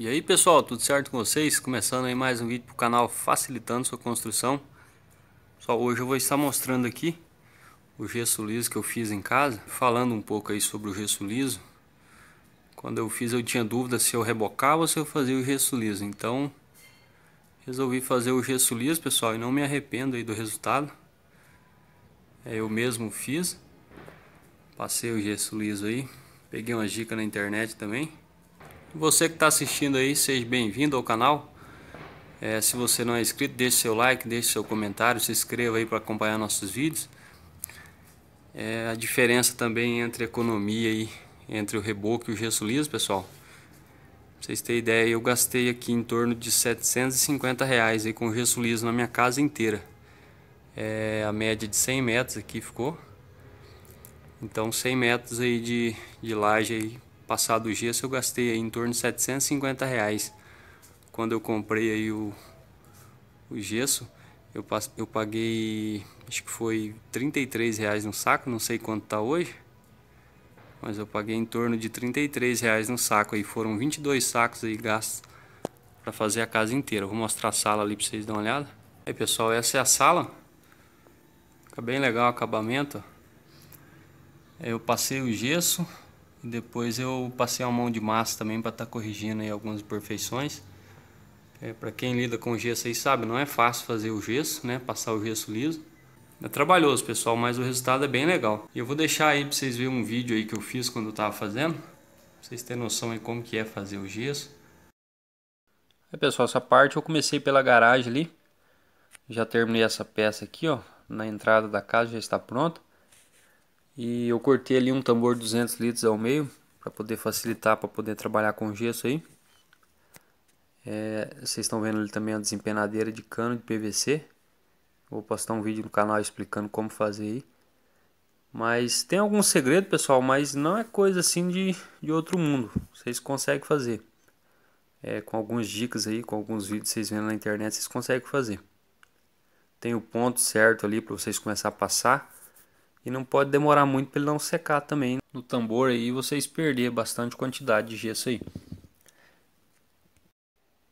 E aí pessoal, tudo certo com vocês? Começando aí mais um vídeo para o canal facilitando sua construção Só hoje eu vou estar mostrando aqui o gesso liso que eu fiz em casa Falando um pouco aí sobre o gesso liso Quando eu fiz eu tinha dúvida se eu rebocava ou se eu fazia o gesso liso Então resolvi fazer o gesso liso pessoal e não me arrependo aí do resultado é, Eu mesmo fiz Passei o gesso liso aí Peguei umas dicas na internet também você que está assistindo aí, seja bem-vindo ao canal. É, se você não é inscrito, deixe seu like, deixe seu comentário, se inscreva aí para acompanhar nossos vídeos. É, a diferença também entre economia e entre o reboco e o gesso liso, pessoal. Pra vocês terem ideia, eu gastei aqui em torno de 750 reais aí com gesso liso na minha casa inteira. É, a média de 100 metros aqui ficou. Então 100 metros aí de, de laje aí passado o gesso eu gastei em torno de 750 reais. Quando eu comprei aí o, o gesso, eu, eu paguei, acho que foi 33 reais no saco, não sei quanto tá hoje. Mas eu paguei em torno de 33 reais no saco aí, foram 22 sacos aí gastos para fazer a casa inteira. Eu vou mostrar a sala ali para vocês darem uma olhada. Aí pessoal, essa é a sala. Fica bem legal o acabamento. Eu passei o gesso, e depois eu passei a mão de massa também para estar tá corrigindo aí algumas imperfeições. É, para quem lida com gesso aí sabe, não é fácil fazer o gesso, né? Passar o gesso liso. É trabalhoso, pessoal, mas o resultado é bem legal. E eu vou deixar aí para vocês verem um vídeo aí que eu fiz quando eu estava fazendo. Pra vocês terem noção aí como que é fazer o gesso. Aí, é, pessoal, essa parte eu comecei pela garagem ali. Já terminei essa peça aqui, ó. Na entrada da casa já está pronta. E eu cortei ali um tambor 200 litros ao meio, para poder facilitar, para poder trabalhar com gesso aí. É, vocês estão vendo ali também a desempenadeira de cano de PVC. Vou postar um vídeo no canal explicando como fazer aí. Mas tem algum segredo, pessoal, mas não é coisa assim de, de outro mundo. Vocês conseguem fazer. É, com algumas dicas aí, com alguns vídeos vocês vendo na internet, vocês conseguem fazer. Tem o ponto certo ali para vocês começar a passar. E não pode demorar muito para ele não secar também né? no tambor aí vocês perder bastante quantidade de gesso aí.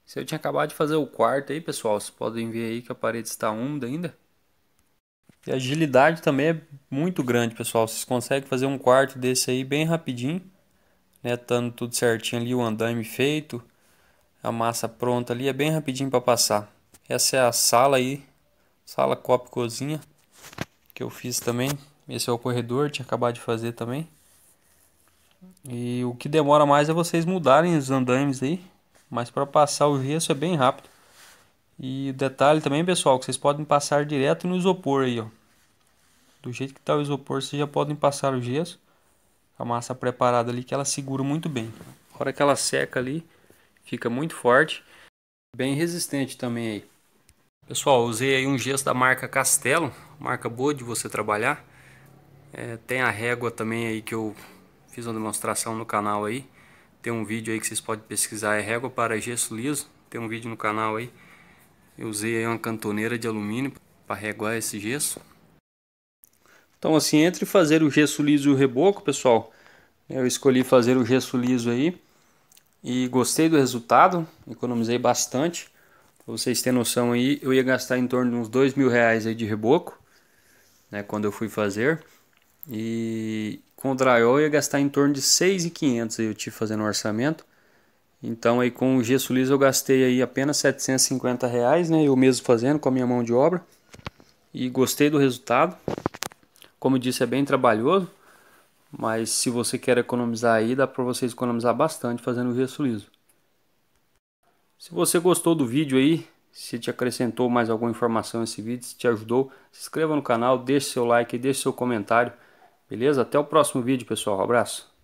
Se eu tinha acabado de fazer o quarto aí, pessoal, vocês podem ver aí que a parede está úmida ainda. E a agilidade também é muito grande, pessoal. Vocês conseguem fazer um quarto desse aí bem rapidinho. Né, tando tudo certinho ali, o andaime feito. A massa pronta ali, é bem rapidinho para passar. Essa é a sala aí. Sala, copo, cozinha. Que eu fiz também. Esse é o corredor, tinha acabado de fazer também. E o que demora mais é vocês mudarem os andames aí. Mas para passar o gesso é bem rápido. E detalhe também, pessoal, que vocês podem passar direto no isopor aí, ó. Do jeito que está o isopor, vocês já podem passar o gesso. A massa preparada ali que ela segura muito bem. A hora que ela seca ali, fica muito forte. Bem resistente também aí. Pessoal, usei aí um gesso da marca Castelo, marca boa de você trabalhar. É, tem a régua também aí que eu fiz uma demonstração no canal aí. Tem um vídeo aí que vocês podem pesquisar, é régua para gesso liso. Tem um vídeo no canal aí. Eu usei aí uma cantoneira de alumínio para reguar esse gesso. Então assim, entre fazer o gesso liso e o reboco, pessoal, eu escolhi fazer o gesso liso aí. E gostei do resultado, economizei bastante. Pra vocês terem noção aí, eu ia gastar em torno de uns dois mil reais aí de reboco, né, quando eu fui fazer. E com o drywall ia gastar em torno de 6.500 eu tive fazendo o orçamento. Então aí com o gesso liso eu gastei aí apenas 750 reais, né? Eu mesmo fazendo com a minha mão de obra. E gostei do resultado. Como eu disse, é bem trabalhoso. Mas se você quer economizar aí, dá para você economizar bastante fazendo o gesso liso. Se você gostou do vídeo aí, se te acrescentou mais alguma informação esse vídeo, se te ajudou, se inscreva no canal, deixe seu like, deixe seu comentário. Beleza? Até o próximo vídeo, pessoal. Um abraço.